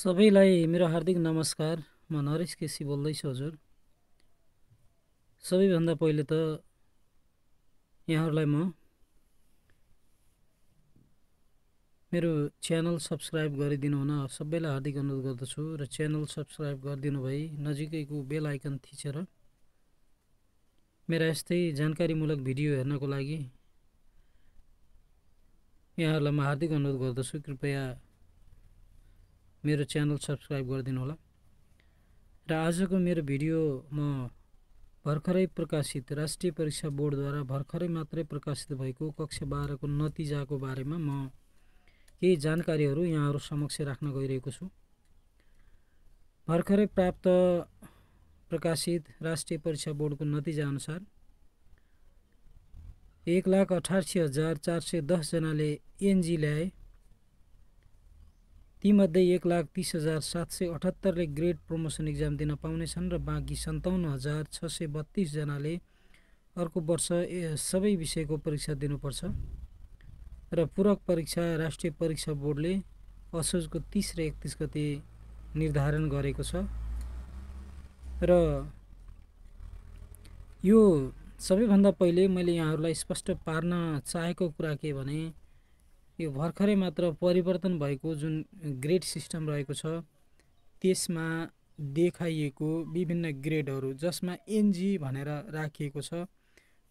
सबैलाई मेरो हार्दिक नमस्कार म नरेश केसी बोल्दैछु हजुर सबैभन्दा पहिले त यहाँहरूलाई म मेरो च्यानल सब्सक्राइब गरिदिनुहुन सबैलाई हार्दिक अनुरोध गर्दछु र च्यानल सब्सक्राइब गरिदिनु भई नजिकैको बेल आइकन थिचेर मेरा यस्तै जानकारीमूलक भिडियो हेर्नको लागि यहाँहरूलाई म हार्दिक अनुरोध गर्दछु कृपया मेरो च्यानल सब्सक्राइब गरिदिनु होला र आजको मेरो भिडियो म भर्खरै प्रकाशित राष्ट्रिय परीक्षा बोर्डद्वारा भर्खरै मात्रै प्रकाशित भएको कक्षा बाह्रको नतिजाको बारेमा म केही जानकारीहरू यहाँहरू समक्ष राख्न गइरहेको छु भर्खरै प्राप्त प्रकाशित राष्ट्रिय परीक्षा बोर्डको नतिजाअनुसार एक लाख अठासी हजार चार सय दसजनाले एनजी ल्याए तीमध्ये एक लाख तिस हजार सात सय अठहत्तरले ग्रेड प्रमोसन इक्जाम दिन पाउनेछन् र बाँकी सन्ताउन्न हजार छ सय बत्तिसजनाले अर्को वर्ष सबै विषयको परीक्षा दिनुपर्छ र पूरक परीक्षा राष्ट्रिय परीक्षा बोर्डले असोजको तिस र एकतिस गते निर्धारण गरेको छ र यो सबैभन्दा पहिले मैले यहाँहरूलाई स्पष्ट पार्न चाहेको कुरा के भने यो भर्खरै मात्र परिवर्तन भएको जुन ग्रेड सिस्टम रहेको छ त्यसमा देखाइएको विभिन्न ग्रेडहरू जसमा एनजी भनेर राखिएको छ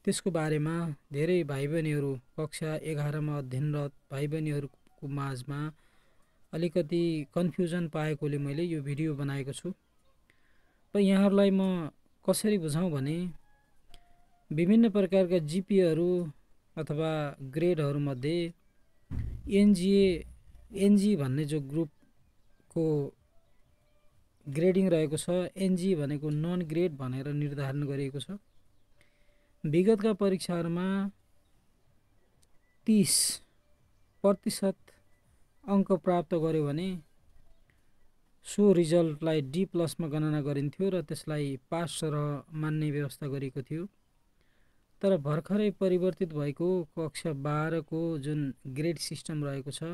त्यसको बारेमा धेरै भाइ बहिनीहरू कक्षा एघारमा अध्ययनरत भाइ बहिनीहरूको माझमा अलिकति कन्फ्युजन पाएकोले मैले यो भिडियो बनाएको छु र यहाँहरूलाई म कसरी बुझाउँ भने विभिन्न प्रकारका जिपीहरू अथवा ग्रेडहरूमध्ये एनजिए एनजी भन्ने जो ग्रुपको ग्रेडिङ रहेको छ एनजी भनेको नन ग्रेड भनेर निर्धारण गरिएको छ विगतका परीक्षाहरूमा तिस प्रतिशत अङ्क प्राप्त गर्यो भने सो रिजल्टलाई डी प्लसमा गणना गरिन्थ्यो र त्यसलाई पास र मान्ने व्यवस्था गरिएको थियो तर भर्खरै परिवर्तित भएको कक्षा बाह्रको जुन ग्रेड सिस्टम रहेको छ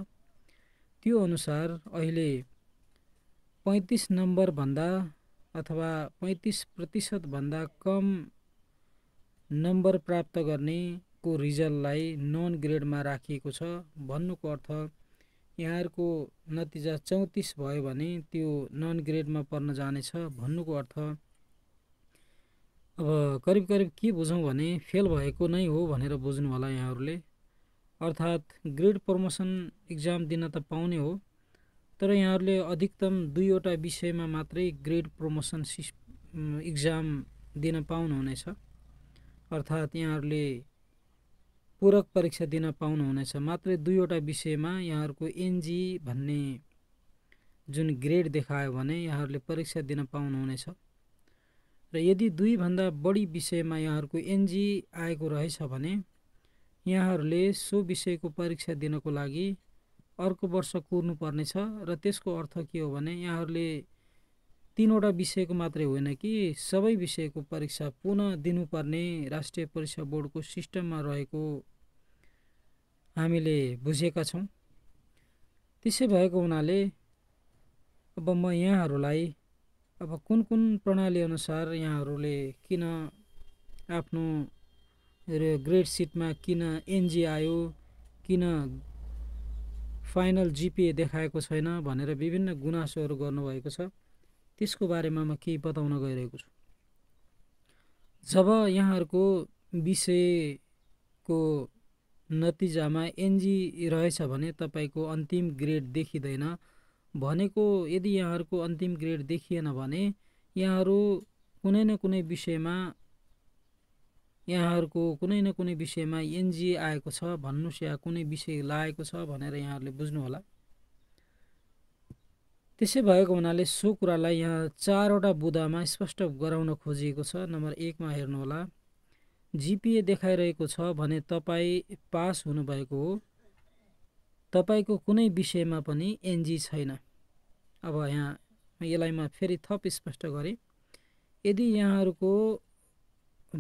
त्यो अनुसार अहिले पैँतिस नम्बरभन्दा अथवा पैँतिस प्रतिशतभन्दा कम नम्बर प्राप्त गर्नेको रिजल्टलाई नन ग्रेडमा राखिएको छ भन्नुको अर्थ यहाँहरूको नतिजा चौतिस भयो भने त्यो नन ग्रेडमा पर्न जानेछ भन्नुको अर्थ अब करिब करिब के बुझौँ भने फेल भएको नै हो भनेर बुझ्नु होला यहाँहरूले अर्थात् ग्रेड प्रमोसन इक्जाम दिन त पाउने हो तर यहाँहरूले अधिकतम दुईवटा विषयमा मात्रै ग्रेड प्रमोसन सि इक्जाम दिन पाउनुहुनेछ अर्थात् यहाँहरूले पूरक परीक्षा दिन पाउनुहुनेछ मात्रै दुईवटा विषयमा यहाँहरूको एनजी भन्ने जुन ग्रेड देखायो भने यहाँहरूले परीक्षा दिन पाउनुहुनेछ र यदि दुईभन्दा बढी विषयमा यहाँहरूको एनजी आएको रहेछ भने यहाँहरूले सो विषयको परीक्षा दिनको लागि अर्को वर्ष कुर्नुपर्नेछ र त्यसको अर्थ के हो भने यहाँहरूले तिनवटा विषयको मात्रै होइन कि सबै विषयको परीक्षा पुनः दिनुपर्ने राष्ट्रिय परीक्षा बोर्डको सिस्टममा रहेको हामीले बुझेका छौँ त्यसै भएको हुनाले अब म यहाँहरूलाई अब कुन कुन प्रणाली अनुसार यहाँहरूले किन आफ्नो ग्रेड सिटमा किन एनजी आयो किन फाइनल जिपिए देखाएको छैन भनेर विभिन्न गुनासोहरू गर्नुभएको छ त्यसको बारेमा म केही बताउन गइरहेको छु जब यहाँहरूको विषयको नतिजामा एनजी रहेछ भने तपाईँको अन्तिम ग्रेड देखिँदैन भनेको यदि यहाँहरूको अन्तिम ग्रेड देखिएन भने यहाँहरू कुनै न कुनै विषयमा यहाँहरूको कुनै न कुनै विषयमा एनजिए आएको छ भन्नुहोस् या कुनै विषय लागेको छ भनेर यहाँहरूले बुझ्नुहोला त्यसै भएको हुनाले सो कुरालाई यहाँ चारवटा बुदामा स्पष्ट गराउन खोजिएको छ नम्बर एकमा हेर्नुहोला जिपिए देखाइरहेको छ भने तपाईँ पास हुनुभएको हो तपाईँको कुनै विषयमा पनि एनजी छैन अब यहाँ यसलाई म फेरि थप स्पष्ट गरेँ यदि यहाँहरूको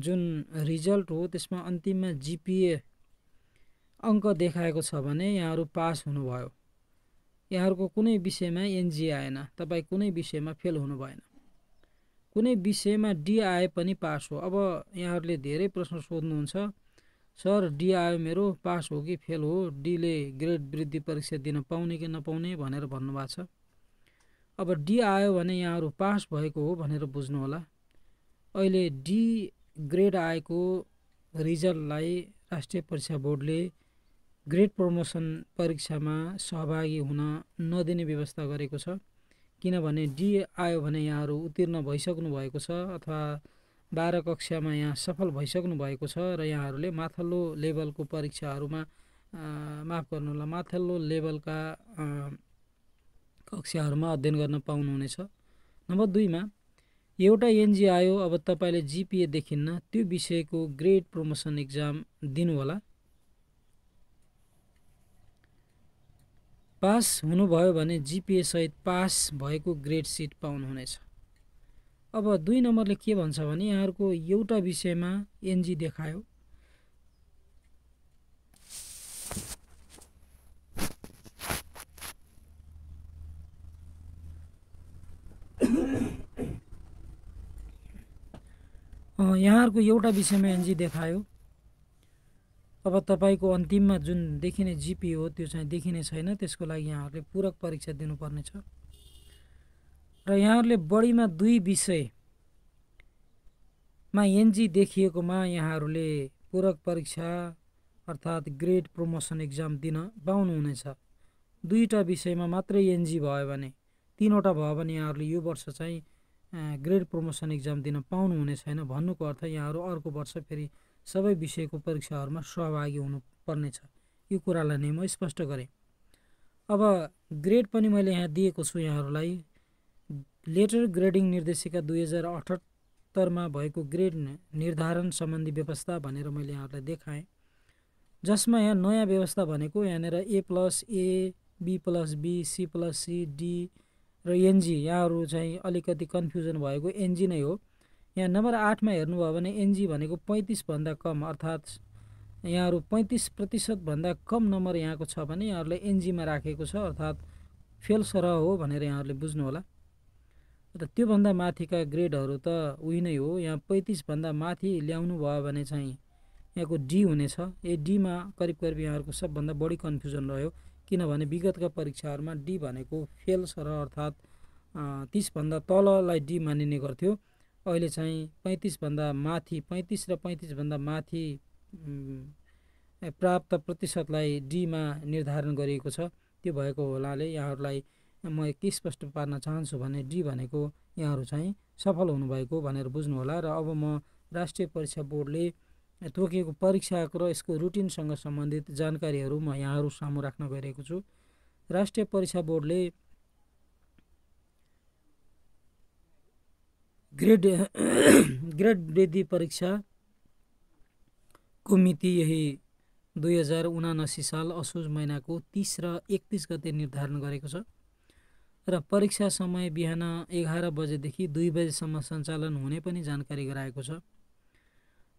जुन रिजल्ट हो त्यसमा अन्तिममा जिपिए अङ्क देखाएको छ भने यहाँहरू पास हुनुभयो यहाँहरूको कुनै विषयमा एनजिए आएन तपाईँ कुनै विषयमा फेल हुनु भएन कुनै विषयमा डिआए पनि पास हो अब यहाँहरूले धेरै प्रश्न सोध्नुहुन्छ सर डिआयो मेरो पास हो कि फेल हो डीले ग्रेड वृद्धि परीक्षा दिन पाउने कि नपाउने भनेर भन्नुभएको छ अब डी आयो भने यहाँहरू पास भएको हो भनेर बुझ्नुहोला अहिले डी ग्रेड आएको रिजल्टलाई राष्ट्रिय परीक्षा बोर्डले ग्रेड प्रमोसन परीक्षामा सहभागी हुन नदिने व्यवस्था गरेको छ किनभने डी आयो भने यहाँहरू उत्तीर्ण भइसक्नु भएको छ अथवा बाह्र कक्षामा यहाँ सफल भइसक्नु भएको छ र यहाँहरूले माथिल्लो लेभलको परीक्षाहरूमा माफ गर्नुहोला माथिल्लो लेभलका कक्षाहरूमा अध्ययन गर्न पाउनुहुनेछ नम्बर दुईमा एउटा एनजी आयो अब तपाईँले जिपिए देखिन्न त्यो विषयको ग्रेड प्रमोसन इक्जाम दिनुहोला पास हुनुभयो भने जिपिएसहित पास भएको ग्रेड सिट पाउनुहुनेछ अब दुई नम्बरले के भन्छ भने यहाँहरूको एउटा विषयमा एनजी देखायो यहाँहरूको एउटा विषयमा एनजी देखायो अब तपाईँको अन्तिममा जुन देखिने जिपी हो त्यो चाहिँ देखिने छैन त्यसको लागि यहाँहरूले पूरक परीक्षा दिनुपर्नेछ र यहाँहरूले बढीमा दुई विषयमा एनजी देखिएकोमा यहाँहरूले पूरक परीक्षा अर्थात् ग्रेड प्रमोसन इक्जाम दिन पाउनुहुनेछ दुईवटा विषयमा मात्रै एनजी भयो भने तिनवटा भयो भने यहाँहरूले यो वर्ष चाहिँ ग्रेड प्रमोसन इक्जाम दिन पाउनुहुने छैन भन्नुको अर्थ यहाँहरू अर्को वर्ष फेरि सबै विषयको परीक्षाहरूमा सहभागी हुनुपर्नेछ यो कुरालाई नै म स्पष्ट गरेँ अब ग्रेड पनि मैले यहाँ दिएको छु यहाँहरूलाई लेटर ग्रेडिङ निर्देशिका दुई हजार अठहत्तरमा भएको ग्रेड निर्धारण सम्बन्धी व्यवस्था भनेर मैले यहाँहरूलाई देखाएँ जसमा यहाँ नयाँ व्यवस्था भनेको यहाँनिर A plus A B plus B C plus C D र एनजी यहाँहरू चाहिँ अलिकति कन्फ्युजन भएको एनजी नै हो यहाँ नम्बर आठमा हेर्नुभयो भने एनजी भनेको पैँतिसभन्दा कम अर्थात् यहाँहरू पैँतिस प्रतिशतभन्दा कम नम्बर यहाँको छ भने यहाँहरूले एनजीमा राखेको छ अर्थात् फेल सरह हो भनेर यहाँहरूले बुझ्नुहोला र त्योभन्दा माथिका ग्रेडहरू त उही नै हो यहाँ पैँतिसभन्दा माथि ल्याउनु भयो भने चाहिँ यहाँको डी हुनेछ ए डीमा करिब करिब यहाँहरूको सबभन्दा बढी कन्फ्युजन रह्यो किनभने विगतका परीक्षाहरूमा डी भनेको फेल सर अर्थात् तिसभन्दा तललाई डी मानिने गर्थ्यो अहिले चाहिँ पैँतिसभन्दा माथि पैँतिस र पैँतिसभन्दा माथि प्राप्त प्रतिशतलाई डीमा निर्धारण गरिएको छ त्यो भएको हुनाले यहाँहरूलाई म के स्पष्ट पार्न चाहन्छु भने डी भनेको यहाँहरू चाहिँ सफल हुनुभएको भनेर बुझ्नुहोला र अब म राष्ट्रिय परीक्षा बोर्डले तोकिएको परीक्षाको र यसको रुटिनसँग सम्बन्धित जानकारीहरू म यहाँहरू सामु राख्न गइरहेको छु राष्ट्रिय परीक्षा बोर्डले ग्रेड ग्रेड वृद्धि परीक्षाको मिति यही दुई हजार उनासी साल असोज महिनाको तिस र एकतिस गते निर्धारण गरेको छ र परीक्षा समय बिहान एघार बजेदेखि दुई बजेसम्म सञ्चालन हुने पनि जानकारी गराएको छ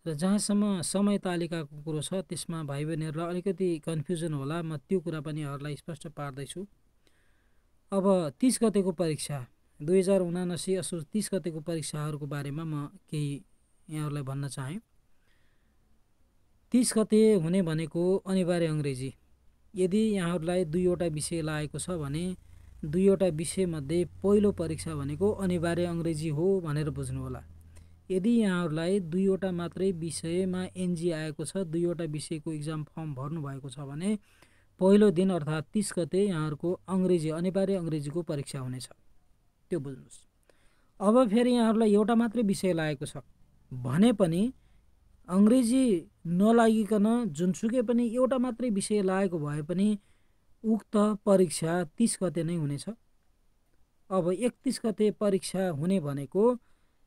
र जहाँसम्म समय तालिकाको कुरो छ त्यसमा भाइ बहिनीहरूलाई अलिकति कन्फ्युजन होला म त्यो कुरा पनि यहाँहरूलाई स्पष्ट पार्दैछु अब तिस गतेको परीक्षा दुई हजार उनासी असोज तिस गतेको परीक्षाहरूको बारेमा म केही यहाँहरूलाई भन्न चाहेँ तिस गते हुने भनेको अनिवार्य अङ्ग्रेजी यदि यहाँहरूलाई दुईवटा विषय लागेको छ भने दुईवटा विषयमध्ये पहिलो परीक्षा भनेको अनिवार्य अङ्ग्रेजी हो भनेर बुझ्नुहोला यदि यहाँहरूलाई दुईवटा मात्रै विषयमा एनजी आएको छ दुईवटा विषयको इक्जाम फर्म भर्नुभएको छ भने पहिलो दिन अर्थात् तिस गते यहाँहरूको अङ्ग्रेजी अनिवार्य अङ्ग्रेजीको परीक्षा हुनेछ त्यो बुझ्नुहोस् अब फेरि यहाँहरूलाई एउटा मात्रै विषय लागेको छ भने पनि अङ्ग्रेजी नलागिकन जुनसुकै पनि एउटा मात्रै विषय लागेको भए पनि उक्त परीक्षा तिस गते नै हुनेछ अब एकतिस गते परीक्षा हुने भनेको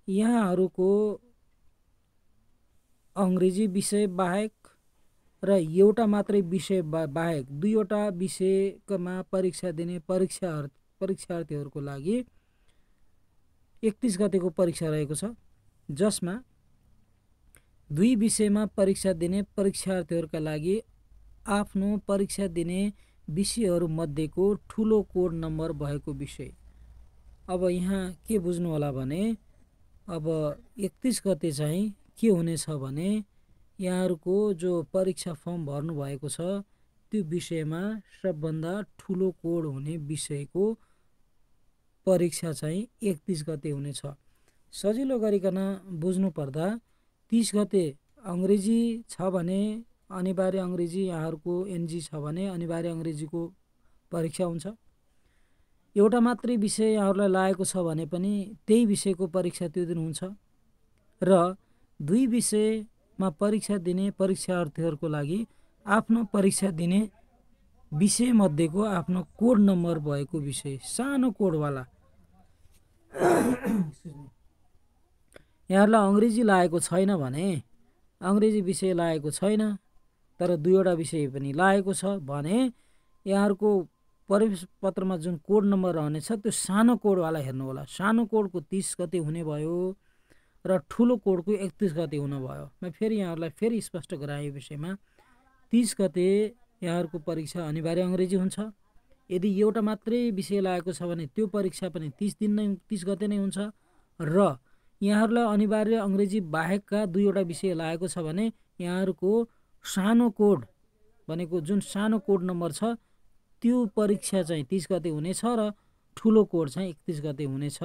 यहाँहरूको अङ्ग्रेजी विषय बाहेक र एउटा मात्रै विषय बा बाहेक दुईवटा विषयमा परीक्षा दिने परीक्षा परीक्षार्थीहरूको लागि एकतिस गतिको परीक्षा रहेको छ जसमा दुई विषयमा परीक्षा दिने परीक्षार्थीहरूका लागि आफ्नो परीक्षा दिने विषयहरूमध्येको ठुलो कोड नम्बर भएको विषय अब यहाँ के बुझ्नु होला भने अब एकतिस गते चाहिँ के हुनेछ भने यहाँहरूको जो परीक्षा फर्म भर्नुभएको छ त्यो विषयमा सबभन्दा ठुलो कोड हुने विषयको परीक्षा चाहिँ एकतिस गते हुनेछ सजिलो गरिकन बुझ्नुपर्दा तिस गते अङ्ग्रेजी छ भने अनिवार्य अङ्ग्रेजी यहाँहरूको एनजी छ भने अनिवार्य अङ्ग्रेजीको परीक्षा हुन्छ एउटा मात्रै विषय यहाँहरूलाई लागेको छ भने पनि त्यही विषयको परीक्षा त्यो दिन हुन्छ र दुई विषयमा परीक्षा दिने परीक्षार्थीहरूको लागि आफ्नो परीक्षा दिने विषयमध्येको आफ्नो कोड नम्बर भएको विषय सानो कोडवाला यहाँहरूलाई अङ्ग्रेजी लागेको छैन भने अङ्ग्रेजी विषय लागेको छैन तर दुईवटा विषय पनि लागेको छ भने यहाँहरूको परिवेश पत्रमा जुन कोड नम्बर रहनेछ त्यो सानो कोडवाला हेर्नुहोला सानो कोडको तिस गते हुने भयो र ठुलो कोडको एकतिस गते हुन भयो म फेरि यहाँहरूलाई फेरि स्पष्ट गराएँ यो विषयमा तिस गते यहाँहरूको परीक्षा अनिवार्य अङ्ग्रेजी हुन्छ यदि एउटा मात्रै विषय लागेको छ भने त्यो परीक्षा पनि तिस दिन नै तिस गते नै हुन्छ र यहाँहरूलाई अनिवार्य अङ्ग्रेजी बाहेकका दुईवटा विषय लागेको छ भने यहाँहरूको सानो कोड भनेको जुन सानो कोड नम्बर छ त्यो परीक्षा चाहिँ तिस गते हुनेछ र ठुलो कोड चाहिँ एकतिस गते हुनेछ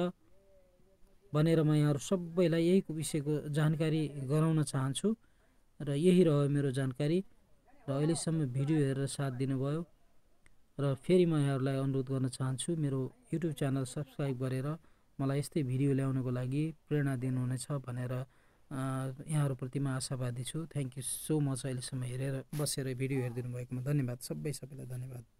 भनेर म यहाँहरू सबैलाई यही विषयको जानकारी गराउन चाहन्छु र यही रह्यो मेरो जानकारी र अहिलेसम्म भिडियो हेरेर साथ दिनुभयो र फेरि म यहाँहरूलाई अनुरोध गर्न चाहन्छु मेरो युट्युब च्यानल सब्सक्राइब गरेर मलाई यस्तै भिडियो ल्याउनको लागि प्रेरणा दिनुहुनेछ भनेर यहाँहरूप्रति म आशावादी छु थ्याङ्क यू सो मच अहिलेसम्म हेरेर बसेर भिडियो हेरिदिनु भएकोमा धन्यवाद सबै सबैलाई धन्यवाद